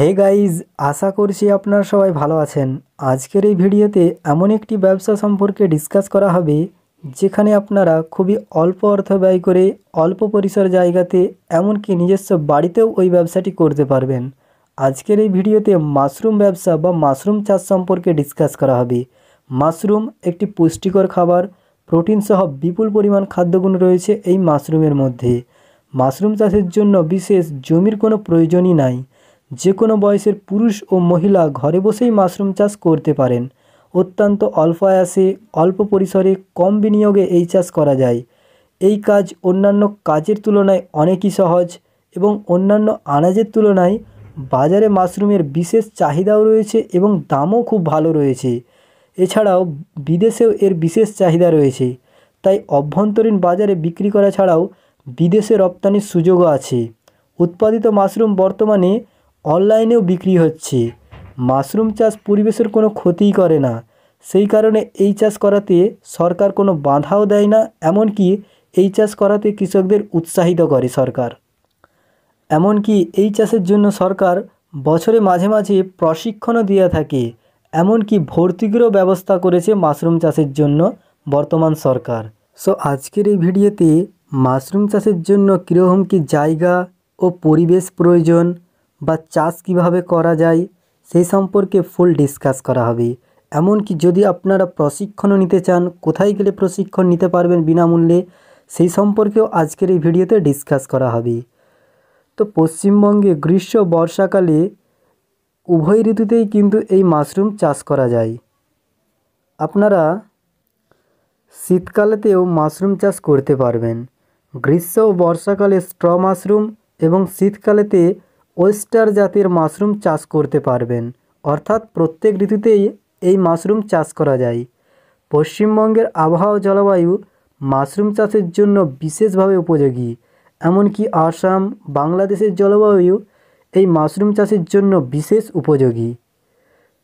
hey guys আশা করছি আপনারা সবাই ভালো আছেন আজকের এই ভিডিওতে এমন একটি ব্যবসা সম্পর্কে ডিসকাস করা হবে যেখানে আপনারা খুবই অল্প অর্থ ব্যয় করে অল্প পরিসর জায়গাতে এমনকি নিজস্ব বাড়িতেও ওই ব্যবসাটি করতে পারবেন আজকের এই ভিডিওতে মাশরুম ব্যবসা বা মাশরুম চাষ সম্পর্কে ডিসকাস করা হবে মাশরুম একটি পুষ্টিকর খাবার প্রোটিন সহ বিপুল পরিমাণ খাদ্যগুণ রয়েছে এই মাশরুমের মধ্যে মাশরুম চাষের জন্য বিশেষ জমির কোনো প্রয়োজনই নাই যে কোনো বয়সের পুরুষ ও মহিলা ঘরে বসেই মাশরুম চাষ করতে পারেন অত্যন্ত অল্প আয়াসে অল্প পরিসরে কম বিনিয়োগে এই চাষ করা যায় এই কাজ অন্যান্য কাজের তুলনায় অনেকই সহজ এবং অন্যান্য আনাজের তুলনায় বাজারে মাশরুমের বিশেষ চাহিদাও রয়েছে এবং দামও খুব ভালো রয়েছে এছাড়াও বিদেশেও এর বিশেষ চাহিদা রয়েছে তাই অভ্যন্তরীণ বাজারে বিক্রি করা ছাড়াও বিদেশে রপ্তানির সুযোগও আছে উৎপাদিত মাশরুম বর্তমানে অনলাইনেও বিক্রি হচ্ছে মাশরুম চাষ পরিবেশের কোনো ক্ষতিই করে না সেই কারণে এই চাষ করাতে সরকার কোনো বাধাও দেয় না এমনকি এই চাষ করাতে কৃষকদের উৎসাহিত করে সরকার এমনকি এই চাষের জন্য সরকার বছরে মাঝে মাঝে প্রশিক্ষণও দিয়ে থাকে এমনকি ভর্তিগুলো ব্যবস্থা করেছে মাশরুম চাষের জন্য বর্তমান সরকার সো আজকের এই ভিডিওতে মাশরুম চাষের জন্য কীরকম কি জায়গা ও পরিবেশ প্রয়োজন বা চাষ কিভাবে করা যায় সেই সম্পর্কে ফুল ডিসকাস করা হবে এমনকি যদি আপনারা প্রশিক্ষণও নিতে চান কোথায় গেলে প্রশিক্ষণ নিতে পারবেন বিনামূল্যে সেই সম্পর্কেও আজকের এই ভিডিওতে ডিসকাস করা হবে তো পশ্চিমবঙ্গে গ্রীষ্ম বর্ষাকালে উভয় ঋতুতেই কিন্তু এই মাশরুম চাষ করা যায় আপনারা শীতকালেতেও মাশরুম চাষ করতে পারবেন গ্রীষ্ম ও বর্ষাকালে স্ট্র মাশরুম এবং শীতকালেতে ওয়েস্টার জাতের মাশরুম চাষ করতে পারবেন অর্থাৎ প্রত্যেক ঋতুতেই এই মাশরুম চাষ করা যায় পশ্চিমবঙ্গের আবহাওয়া জলবায়ু মাশরুম চাষের জন্য বিশেষভাবে উপযোগী এমনকি আসাম বাংলাদেশের জলবায়ু এই মাশরুম চাষের জন্য বিশেষ উপযোগী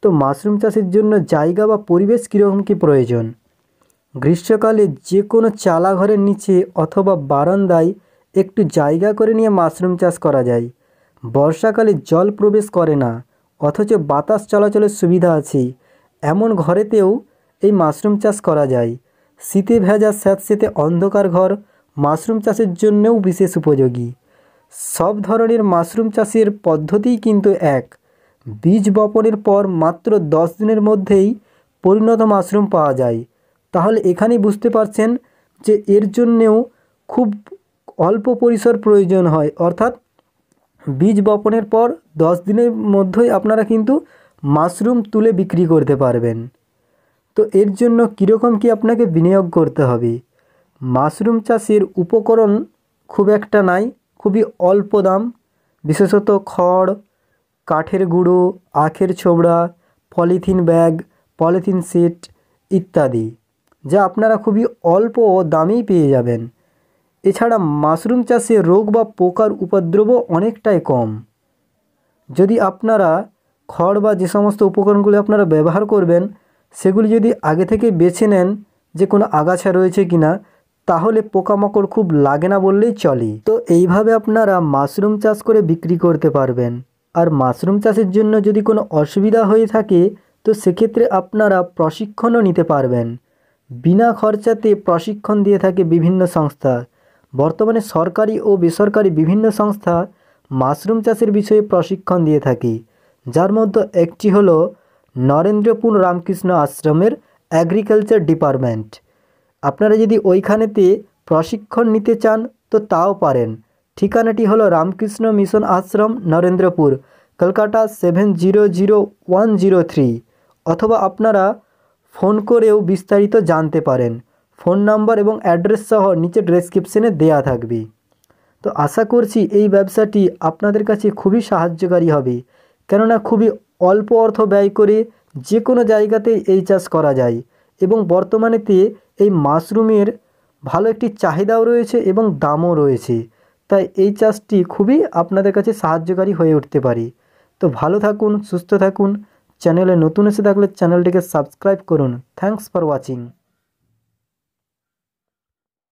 তো মাশরুম চাষের জন্য জায়গা বা পরিবেশ কীরকম কী প্রয়োজন গ্রীষ্মকালে যে কোনো চালা ঘরের নিচে অথবা বারান্দায় একটু জায়গা করে নিয়ে মাশরুম চাষ করা যায় বর্ষাকালে জল প্রবেশ করে না অথচ বাতাস চলাচলের সুবিধা আছে এমন ঘরেতেও এই মাশরুম চাষ করা যায় শীতে ভেজা স্যাঁতসেঁতে অন্ধকার ঘর মাশরুম চাষের জন্যেও বিশেষ উপযোগী সব ধরনের মাশরুম চাষের পদ্ধতিই কিন্তু এক বীজ বপনের পর মাত্র দশ দিনের মধ্যেই পরিণত মাশরুম পাওয়া যায় তাহলে এখানেই বুঝতে পারছেন যে এর জন্যেও খুব অল্প পরিসর প্রয়োজন হয় অর্থাৎ বীজ বপনের পর দশ দিনের মধ্যেই আপনারা কিন্তু মাশরুম তুলে বিক্রি করতে পারবেন তো এর জন্য কীরকম কি আপনাকে বিনিয়োগ করতে হবে মাশরুম চাষের উপকরণ খুব একটা নাই খুবই অল্প দাম বিশেষত খড় কাঠের গুঁড়ো আখের ছোবড়া পলিথিন ব্যাগ পলিথিন সেট ইত্যাদি যা আপনারা খুবই অল্প দামেই পেয়ে যাবেন এছাড়া মাশরুম চাষে রোগ বা পোকার উপদ্রব অনেকটাই কম যদি আপনারা খড় বা যে সমস্ত উপকরণগুলি আপনারা ব্যবহার করবেন সেগুলি যদি আগে থেকে বেছে নেন যে কোনো আগাছা রয়েছে কি না তাহলে পোকামাকড় খুব লাগে না বললেই চলে তো এইভাবে আপনারা মাশরুম চাষ করে বিক্রি করতে পারবেন আর মাশরুম চাষের জন্য যদি কোনো অসুবিধা হয়ে থাকে তো সেক্ষেত্রে আপনারা প্রশিক্ষণও নিতে পারবেন বিনা খরচাতে প্রশিক্ষণ দিয়ে থাকে বিভিন্ন সংস্থা বর্তমানে সরকারি ও বেসরকারি বিভিন্ন সংস্থা মাশরুম চাষের বিষয়ে প্রশিক্ষণ দিয়ে থাকি যার মধ্যে একটি হল নরেন্দ্রপুর রামকৃষ্ণ আশ্রমের অ্যাগ্রিকালচার ডিপার্টমেন্ট আপনারা যদি ওইখানেতে প্রশিক্ষণ নিতে চান তো তাও পারেন ঠিকানাটি হলো Ramakrishna mission ashram Narendrapur Kolkata seven zero zero one zero three অথবা আপনারা ফোন করেও বিস্তারিত জানতে পারেন ফোন নাম্বার এবং অ্যাড্রেস সহ নিচে ডেসক্রিপশনে দেয়া থাকবে তো আশা করছি এই ব্যবসাটি আপনাদের কাছে খুবই সাহায্যকারী হবে কেননা খুবই অল্প অর্থ ব্যয় করে যে কোনো জায়গাতেই এই চাষ করা যায় এবং বর্তমানেতে এই মাশরুমের ভালো একটি চাহিদাও রয়েছে এবং দামও রয়েছে তাই এই চাষটি খুবই আপনাদের কাছে সাহায্যকারী হয়ে উঠতে পারে তো ভালো থাকুন সুস্থ থাকুন চ্যানেলে নতুন এসে থাকলে চ্যানেলটিকে সাবস্ক্রাইব করুন থ্যাংকস ফর ওয়াচিং